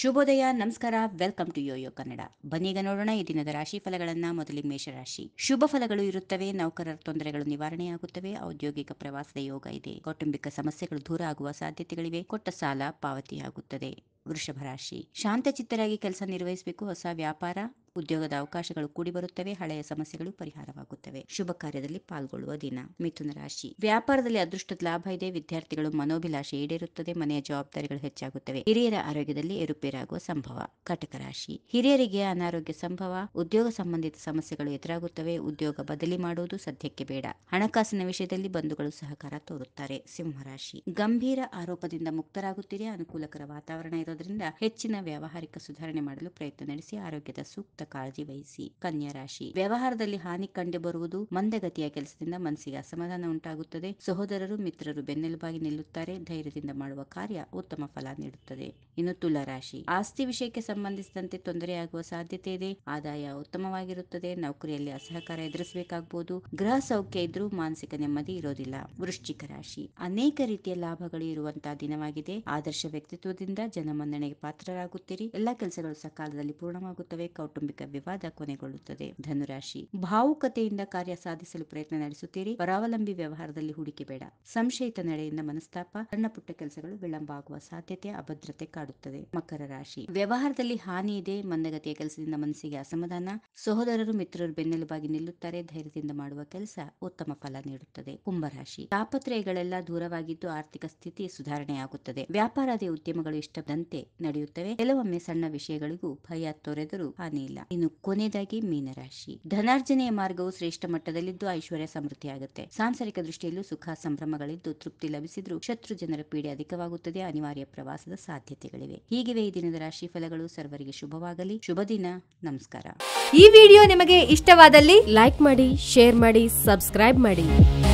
ಶುಭೋದಯ ನಮಸ್ಕಾರ welcome to yo yo Kannada ಬನ್ನೀಗ ನೋಡೋಣ ಈ ದಿನದ ರಾಶಿ ಫಲಗಳನ್ನ ಮೊದಲಿಗೆ ಮೇಷರಾಶಿ ಶುಭ ಫಲಗಳು ಇರುತ್ತವೆ ನೌಕರರ ತೊಂದರೆಗಳು ನಿವಾರಣೆಯಾಗುತ್ತವೆ ಔದ್ಯೋಗಿಕ ಪ್ರವಾಸದ ಯೋಗ ಇದೆ ಕೌಟುಂಬಿಕ ಸಮಸ್ಯೆಗಳು ದೂರ ಆಗುವ ಸಾಧ್ಯತೆಗಳಿವೆ ಕೊಟ್ಟ ಸಾಲ ಪಾವತಿಯಾಗುತ್ತದೆ ವೃಷಭ ರಾಶಿ ಶಾಂತಚಿತ್ತರಾಗಿ ಕೆಲಸ ನಿರ್ವಹಿಸಬೇಕು ಹೊಸ ವ್ಯಾಪಾರ ಉದ್ಯೋಗದ ಅವಕಾಶಗಳು ಕೂಡಿಬರುತ್ತವೆ ಹಳೆಯ ಸಮಸ್ಯೆಗಳು ಪರಿಹಾರವಾಗುತ್ತವೆ ಶುಭ ಕಾರ್ಯದಲ್ಲಿ ಪಾಲ್ಗೊಳ್ಳುವ ದಿನ ಮಿಥುನ ರಾಶಿ ವ್ಯಾಪಾರದಲ್ಲಿ ಅದೃಷ್ಟದ ಲಾಭ ಇದೆ ವಿದ್ಯಾರ್ಥಿಗಳು ಮನೋಭಿಲಾಷೆ ಈಡೇರುತ್ತದೆ ಮನೆಯ ಜವಾಬ್ದಾರಿಗಳು ಹೆಚ್ಚಾಗುತ್ತವೆ ಹಿರಿಯರ ಆರೋಗ್ಯದಲ್ಲಿ ಏರುಪೇರಾಗುವ ಸಂಭವ ಕಟಕ ರಾಶಿ ಹಿರಿಯರಿಗೆ ಅನಾರೋಗ್ಯ ಸಂಭವ ಉದ್ಯೋಗ ಸಂಬಂಧಿತ ಸಮಸ್ಯೆಗಳು ಎದುರಾಗುತ್ತವೆ ಉದ್ಯೋಗ ಬದಲಿ ಮಾಡುವುದು ಸದ್ಯಕ್ಕೆ ಬೇಡ ಹಣಕಾಸಿನ ವಿಷಯದಲ್ಲಿ ಬಂಧುಗಳು ಸಹಕಾರ ತೋರುತ್ತಾರೆ ಸಿಂಹರಾಶಿ ಗಂಭೀರ ಆರೋಪದಿಂದ ಮುಕ್ತರಾಗುತ್ತಿದೆ ಅನುಕೂಲಕರ ವಾತಾವರಣ ಇರೋದ್ರಿಂದ ಹೆಚ್ಚಿನ ವ್ಯಾವಹಾರಿಕ ಸುಧಾರಣೆ ಮಾಡಲು ಪ್ರಯತ್ನ ನಡೆಸಿ ಆರೋಗ್ಯದ ಸೂಕ್ತ ಸೂಕ್ತ ಕಾಳಜಿ ವಹಿಸಿ ಕನ್ಯಾ ರಾಶಿ ವ್ಯವಹಾರದಲ್ಲಿ ಹಾನಿ ಕಂಡು ಬರುವುದು ಮಂದಗತಿಯ ಕೆಲಸದಿಂದ ಮನಸ್ಸಿಗೆ ಅಸಮಾಧಾನ ಉಂಟಾಗುತ್ತದೆ ಸಹೋದರರು ಮಿತ್ರರು ಬೆನ್ನೆಲುಬಾಗಿ ನಿಲ್ಲುತ್ತಾರೆ ಧೈರ್ಯದಿಂದ ಮಾಡುವ ಕಾರ್ಯ ಉತ್ತಮ ಫಲ ನೀಡುತ್ತದೆ ಇನ್ನು ತುಲಾ ರಾಶಿ ಆಸ್ತಿ ವಿಷಯಕ್ಕೆ ಸಂಬಂಧಿಸಿದಂತೆ ತೊಂದರೆಯಾಗುವ ಸಾಧ್ಯತೆ ಇದೆ ಆದಾಯ ಉತ್ತಮವಾಗಿರುತ್ತದೆ ನೌಕರಿಯಲ್ಲಿ ಅಸಹಕಾರ ಎದುರಿಸಬೇಕಾಗಬಹುದು ಗೃಹ ಸೌಖ್ಯ ಇದ್ರೂ ಮಾನಸಿಕ ನೆಮ್ಮದಿ ಇರೋದಿಲ್ಲ ವೃಶ್ಚಿಕ ರಾಶಿ ಅನೇಕ ರೀತಿಯ ಲಾಭಗಳು ಇರುವಂತಹ ದಿನವಾಗಿದೆ ಆದರ್ಶ ವ್ಯಕ್ತಿತ್ವದಿಂದ ಜನಮನ್ನಣೆಗೆ ಪಾತ್ರರಾಗುತ್ತೀರಿ ಎಲ್ಲಾ ಕೆಲಸಗಳು ಸಕಾಲದಲ್ಲಿ ಪೂರ್ಣವಾಗುತ್ತವೆ ಕೌಟುಂಬಿಕ ಕೌಟುಂಬಿಕ ವಿವಾದ ಕೊನೆಗೊಳ್ಳುತ್ತದೆ ಧನುರಾಶಿ ಭಾವುಕತೆಯಿಂದ ಕಾರ್ಯ ಸಾಧಿಸಲು ಪ್ರಯತ್ನ ನಡೆಸುತ್ತೀರಿ ಪರಾವಲಂಬಿ ವ್ಯವಹಾರದಲ್ಲಿ ಹೂಡಿಕೆ ಬೇಡ ಸಂಶಯಿತ ನಡೆಯಿಂದ ಮನಸ್ತಾಪ ಸಣ್ಣ ಪುಟ್ಟ ಕೆಲಸಗಳು ವಿಳಂಬ ಆಗುವ ಸಾಧ್ಯತೆ ಅಭದ್ರತೆ ಕಾಡುತ್ತದೆ ಮಕರ ರಾಶಿ ವ್ಯವಹಾರದಲ್ಲಿ ಹಾನಿ ಇದೆ ಮಂದಗತಿಯ ಕೆಲಸದಿಂದ ಮನಸ್ಸಿಗೆ ಅಸಮಾಧಾನ ಸಹೋದರರು ಮಿತ್ರರು ಬೆನ್ನೆಲುಬಾಗಿ ನಿಲ್ಲುತ್ತಾರೆ ಧೈರ್ಯದಿಂದ ಮಾಡುವ ಕೆಲಸ ಉತ್ತಮ ಫಲ ನೀಡುತ್ತದೆ ಕುಂಭರಾಶಿ ತಾಪತ್ರಯಗಳೆಲ್ಲ ದೂರವಾಗಿದ್ದು ಆರ್ಥಿಕ ಸ್ಥಿತಿ ಸುಧಾರಣೆಯಾಗುತ್ತದೆ ವ್ಯಾಪಾರದ ಉದ್ಯಮಗಳು ಇಷ್ಟದಂತೆ ನಡೆಯುತ್ತವೆ ಕೆಲವೊಮ್ಮೆ ಸಣ್ಣ ವಿಷಯಗಳಿಗೂ ಭಯ ತೊರೆದರೂ ಹಾನಿಯಿಲ್ಲ ಇನ್ನು ಕೊನೆಯದಾಗಿ ಮೀನರಾಶಿ ಧನಾರ್ಜನೆಯ ಮಾರ್ಗವು ಶ್ರೇಷ್ಠ ಮಟ್ಟದಲ್ಲಿದ್ದು ಐಶ್ವರ್ಯ ಸಮೃದ್ಧಿಯಾಗುತ್ತೆ ಸಾಂಸಾರಿಕ ದೃಷ್ಟಿಯಲ್ಲೂ ಸುಖ ಸಂಭ್ರಮಗಳಿದ್ದು ತೃಪ್ತಿ ಲಭಿಸಿದ್ರು ಶತ್ರು ಜನರ ಪೀಡೆ ಅಧಿಕವಾಗುತ್ತದೆ ಅನಿವಾರ್ಯ ಪ್ರವಾಸದ ಸಾಧ್ಯತೆಗಳಿವೆ ಹೀಗಿವೆ ಈ ದಿನದ ರಾಶಿ ಫಲಗಳು ಸರ್ವರಿಗೆ ಶುಭವಾಗಲಿ ಶುಭ ದಿನ ನಮಸ್ಕಾರ ಈ ವಿಡಿಯೋ ನಿಮಗೆ ಇಷ್ಟವಾದಲ್ಲಿ ಲೈಕ್ ಮಾಡಿ ಶೇರ್ ಮಾಡಿ ಸಬ್ಸ್ಕ್ರೈಬ್ ಮಾಡಿ